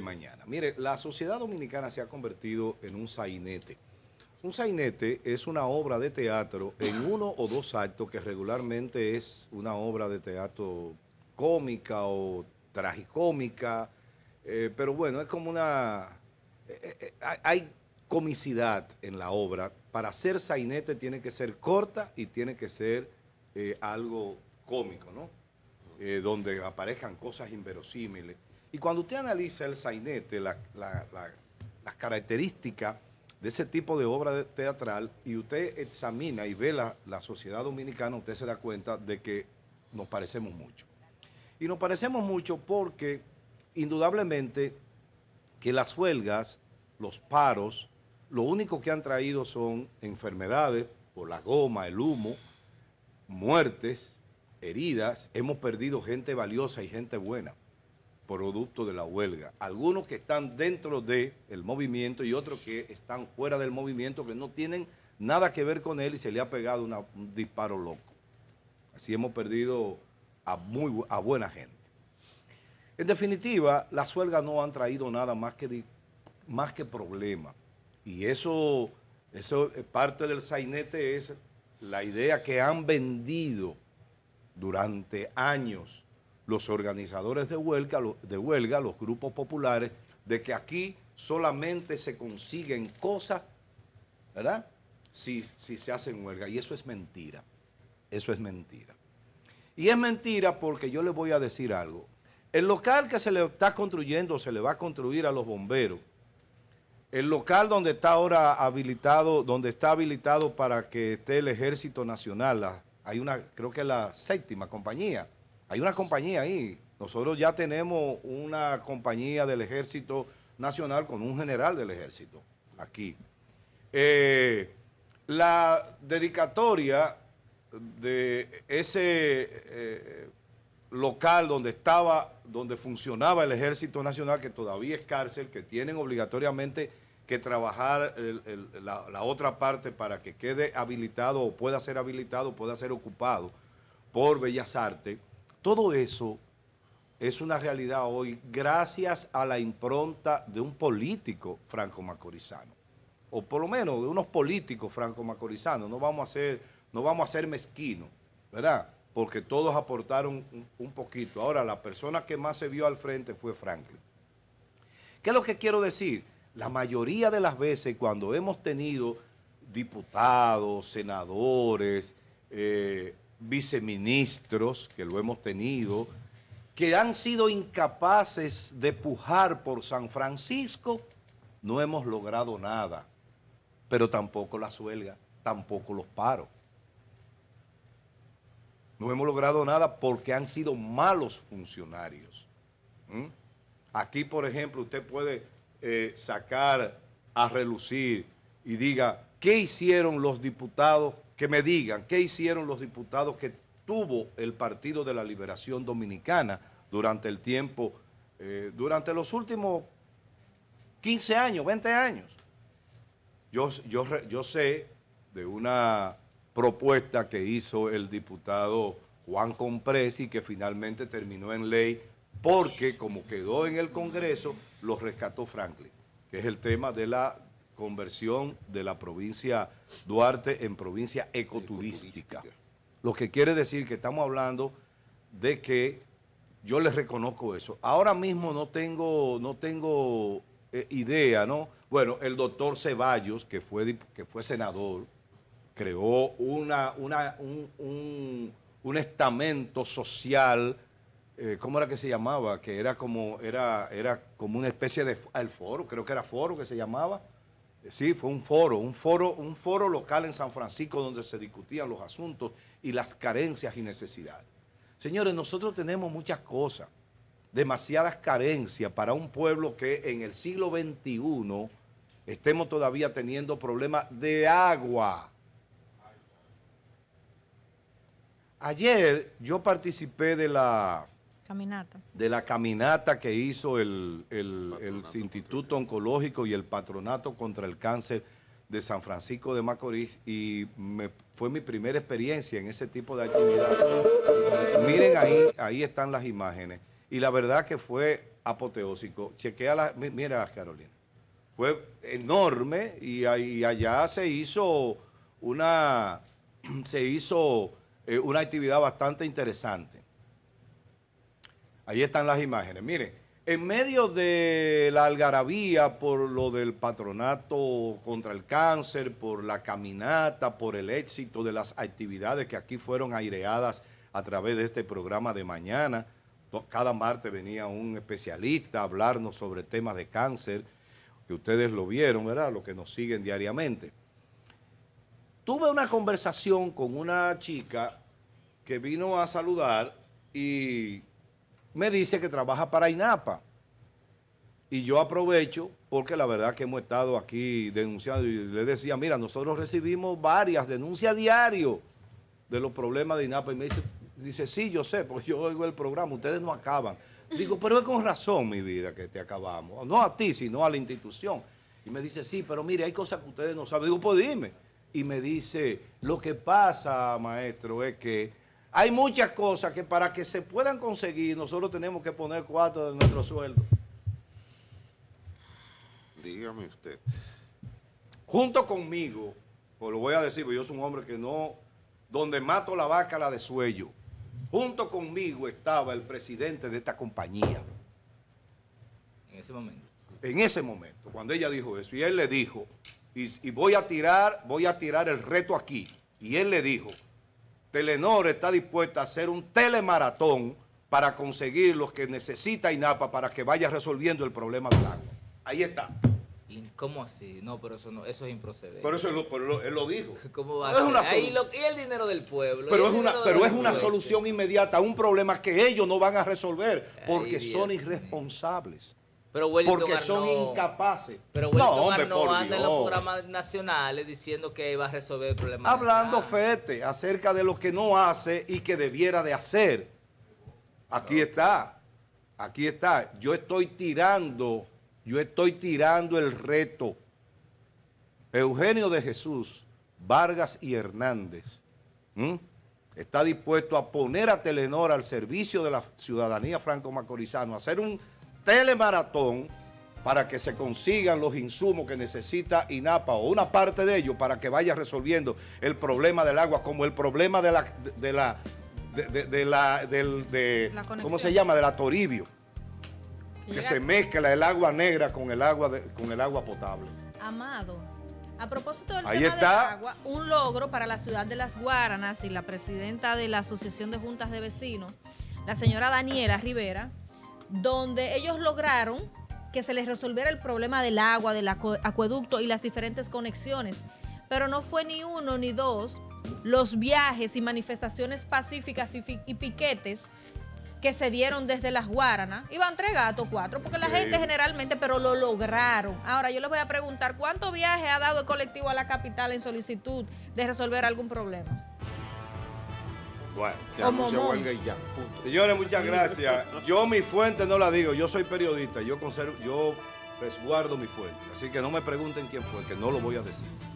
mañana. Mire, la sociedad dominicana se ha convertido en un sainete. Un sainete es una obra de teatro en uno o dos actos que regularmente es una obra de teatro cómica o tragicómica, eh, pero bueno, es como una... Eh, eh, hay comicidad en la obra. Para ser sainete tiene que ser corta y tiene que ser algo cómico, ¿no? donde aparezcan cosas inverosímiles. Y cuando usted analiza el sainete, las características de ese tipo de obra teatral, y usted examina y ve la, la sociedad dominicana, usted se da cuenta de que nos parecemos mucho. Y nos parecemos mucho porque, indudablemente, que las huelgas, los paros, lo único que han traído son enfermedades por la goma, el humo, muertes, heridas. Hemos perdido gente valiosa y gente buena producto de la huelga. Algunos que están dentro del movimiento y otros que están fuera del movimiento, que no tienen nada que ver con él y se le ha pegado un disparo loco. Así hemos perdido a, muy, buena gente. En definitiva, las huelgas no han traído nada más que, más que problemas. Y eso, eso parte del sainete es la idea que han vendido durante años los organizadores de huelga, los, de huelga, los grupos populares, de que aquí solamente se consiguen cosas, ¿verdad? Si, se hacen huelga. Y eso es mentira. Eso es mentira. Y es mentira porque yo le voy a decir algo. El local que se le está construyendo, se le va a construir a los bomberos. El local donde está ahora habilitado, donde está habilitado para que esté el Ejército Nacional, hay una, creo que la séptima compañía, hay una compañía ahí. Nosotros ya tenemos una compañía del Ejército Nacional con un general del Ejército aquí. Eh, la dedicatoria de ese eh, local donde estaba, donde funcionaba el Ejército Nacional, que todavía es cárcel, que tienen obligatoriamente que trabajar la, la, otra parte para que quede habilitado o pueda ser habilitado, pueda ser ocupado por Bellas Artes todo eso es una realidad hoy gracias a la impronta de un político franco-macorizano, o por lo menos de unos políticos franco-macorizanos. No vamos a ser, no ser mezquinos, ¿verdad? Porque todos aportaron un, poquito. Ahora, la persona que más se vio al frente fue Franklin. ¿Qué es lo que quiero decir? La mayoría de las veces cuando hemos tenido diputados, senadores, eh, viceministros que lo hemos tenido, que han sido incapaces de pujar por San Francisco, no hemos logrado nada, pero tampoco la suelga, tampoco los paros. No hemos logrado nada porque han sido malos funcionarios. ¿Mm? Aquí, por ejemplo, usted puede eh, sacar a relucir y diga, ¿qué hicieron los diputados que me digan qué hicieron los diputados que tuvo el Partido de la Liberación Dominicana durante el tiempo, eh, durante los últimos 15 años, 20 años. Yo, yo, yo sé de una propuesta que hizo el diputado Juan y que finalmente terminó en ley porque como quedó en el Congreso, lo rescató Franklin, que es el tema de la conversión de la provincia Duarte en provincia ecoturística. Lo que quiere decir que estamos hablando de que yo les reconozco eso. Ahora mismo no tengo, no tengo eh, idea, ¿no? Bueno, el doctor Ceballos, que fue, que fue senador, creó una, un, estamento social, eh, ¿cómo era que se llamaba? Que era como, era, era como una especie de, el foro, creo que era foro que se llamaba, Sí, fue un foro, un foro, un foro local en San Francisco donde se discutían los asuntos y las carencias y necesidades. Señores, nosotros tenemos muchas cosas, demasiadas carencias para un pueblo que en el siglo XXI estemos todavía teniendo problemas de agua. Ayer yo participé de la Caminata. De la caminata que hizo el, Instituto Oncológico y el Patronato contra el Cáncer de San Francisco de Macorís y fue mi primera experiencia en ese tipo de actividad. Miren ahí, ahí están las imágenes. Y la verdad que fue apoteósico. Chequea la, mira Carolina. Fue enorme y, allá se hizo una, se hizo eh, una actividad bastante interesante. Ahí están las imágenes. Miren, en medio de la algarabía por lo del patronato contra el cáncer, por la caminata, por el éxito de las actividades que aquí fueron aireadas a través de este programa de mañana. Cada martes venía un especialista a hablarnos sobre temas de cáncer, que ustedes lo vieron, ¿verdad? Los que nos siguen diariamente. Tuve una conversación con una chica que vino a saludar y me dice que trabaja para INAPA. Y yo aprovecho, porque la verdad que hemos estado aquí denunciando, y le decía, mira, nosotros recibimos varias denuncias diario de los problemas de INAPA. Y me dice, dice sí, yo sé, porque yo oigo el programa, ustedes no acaban. Digo, pero es con razón, mi vida, que te acabamos. No a ti, sino a la institución. Y me dice, sí, pero mire, hay cosas que ustedes no saben. Digo, pues dime. Y me dice, lo que pasa, maestro, es que hay muchas cosas que para que se puedan conseguir nosotros tenemos que poner cuatro de nuestro sueldo. Dígame usted. Junto conmigo, pues lo voy a decir, porque yo soy un hombre que no, donde mato la vaca la de Junto conmigo estaba el presidente de esta compañía. En ese momento. En ese momento, cuando ella dijo eso, y él le dijo, y, y voy a tirar, voy a tirar el reto aquí. Y él le dijo, Telenor está dispuesta a hacer un telemaratón para conseguir los que necesita INAPA para que vaya resolviendo el problema del agua. Ahí está. ¿Cómo así? No, pero eso no, eso es improcedente. Pero eso él lo dijo. ¿Cómo va a ser? Y, el dinero del pueblo. Pero es una, pero es una solución inmediata a un problema que ellos no van a resolver porque son irresponsables porque son incapaces. Pero no, hombre, por anda en los programas nacionales diciendo que va a resolver el problema. Hablando fete acerca de lo que no hace y que debiera de hacer. Aquí está, aquí está. Yo estoy tirando, yo estoy tirando el reto. Eugenio de Jesús, Vargas y Hernández, está dispuesto a poner a Telenor al servicio de la ciudadanía franco macorizano a hacer un telemaratón para que se consigan los insumos que necesita INAPA o una parte de ellos para que vaya resolviendo el problema del agua como el problema de la de, la de, la de, ¿cómo se llama? de la Toribio. Que se mezcla el agua negra con el agua con el agua potable. Amado, a propósito del tema del agua, un logro para la ciudad de Las Guaranas y la presidenta de la Asociación de Juntas de Vecinos, la señora Daniela Rivera, donde ellos lograron que se les resolviera el problema del agua, del acueducto y las diferentes conexiones. Pero no fue ni uno ni dos los viajes y manifestaciones pacíficas y, piquetes que se dieron desde las Guaranas. Iban tres gatos, cuatro, porque la gente generalmente, pero lo lograron. Ahora yo les voy a preguntar, ¿cuánto viaje ha dado el colectivo a la capital en solicitud de resolver algún problema? Bueno, ya. Señores, muchas gracias. Yo mi fuente no la digo, yo soy periodista, yo yo resguardo mi fuente. Así que no me pregunten quién fue, que no lo voy a decir.